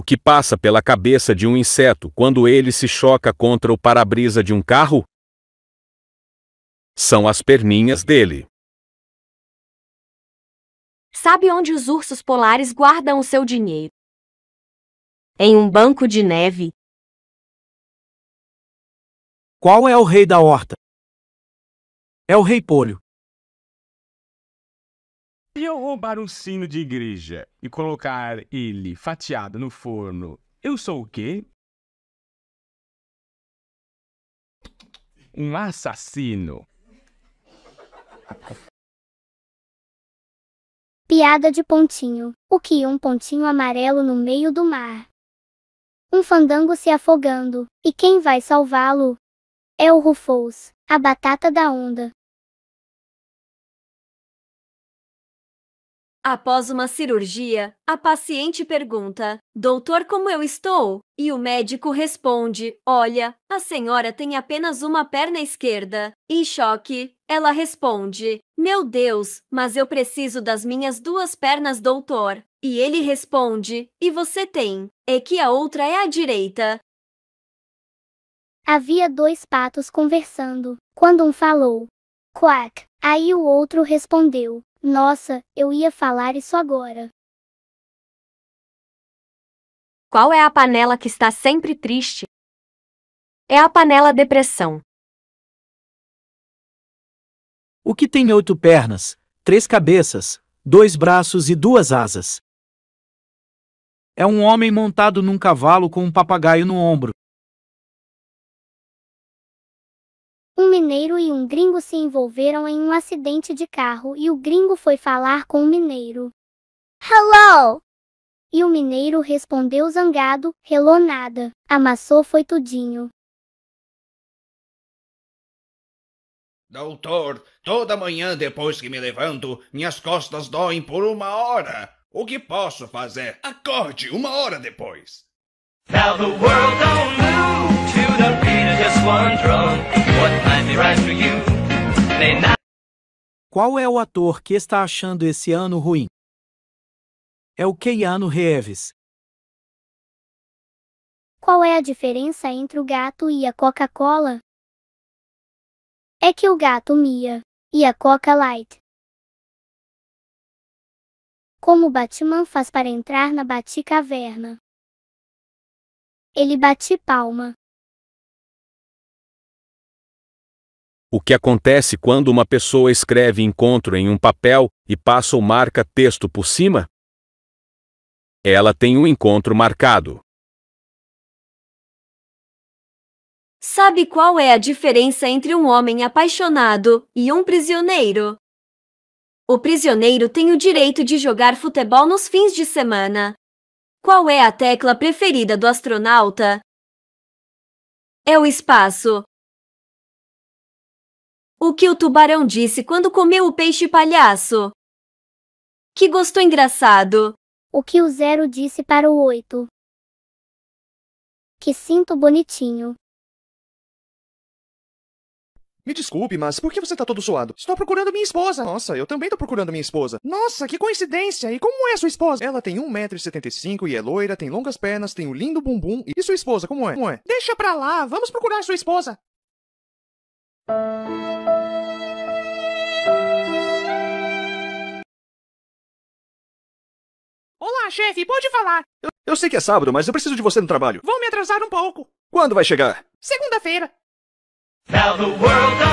O que passa pela cabeça de um inseto quando ele se choca contra o para-brisa de um carro? São as perninhas dele. Sabe onde os ursos polares guardam o seu dinheiro? Em um banco de neve. Qual é o rei da horta? É o rei polho. Se eu roubar um sino de igreja e colocar ele fatiado no forno, eu sou o quê? Um assassino. Piada de pontinho. O que um pontinho amarelo no meio do mar? Um fandango se afogando. E quem vai salvá-lo? É o Rufous, a batata da onda. Após uma cirurgia, a paciente pergunta: Doutor, como eu estou? E o médico responde: Olha, a senhora tem apenas uma perna esquerda. Em choque, ela responde: Meu Deus, mas eu preciso das minhas duas pernas, doutor. E ele responde: E você tem? É que a outra é a direita. Havia dois patos conversando. Quando um falou: Quack, aí o outro respondeu: nossa, eu ia falar isso agora. Qual é a panela que está sempre triste? É a panela depressão. O que tem oito pernas, três cabeças, dois braços e duas asas? É um homem montado num cavalo com um papagaio no ombro. um mineiro e um gringo se envolveram em um acidente de carro e o gringo foi falar com o mineiro. Hello! E o mineiro respondeu zangado, relou nada, amassou foi tudinho. Doutor, toda manhã depois que me levanto, minhas costas doem por uma hora. O que posso fazer? Acorde uma hora depois. Now the world don't move just one What might be right for you may not. Qual é o ator que está achando esse ano ruim? É o Keiano Reeves. Qual é a diferença entre o gato e a Coca-Cola? É que o gato mia e a Coca Light. Como Batman faz para entrar na Baticaverna? Ele bate palma O que acontece quando uma pessoa escreve encontro em um papel e passa ou marca-texto por cima? Ela tem um encontro marcado. Sabe qual é a diferença entre um homem apaixonado e um prisioneiro? O prisioneiro tem o direito de jogar futebol nos fins de semana. Qual é a tecla preferida do astronauta? É o espaço. O que o tubarão disse quando comeu o peixe palhaço? Que gostou engraçado! O que o zero disse para o oito? Que sinto bonitinho. Me desculpe, mas por que você tá todo suado? Estou procurando minha esposa. Nossa, eu também tô procurando minha esposa. Nossa, que coincidência! E como é sua esposa? Ela tem 1,75m e é loira, tem longas pernas, tem um lindo bumbum. E sua esposa, como é? Como é? Deixa pra lá, vamos procurar sua esposa. Olá, chefe, pode falar. Eu... eu sei que é sábado, mas eu preciso de você no trabalho. Vou me atrasar um pouco. Quando vai chegar? Segunda-feira. Now the world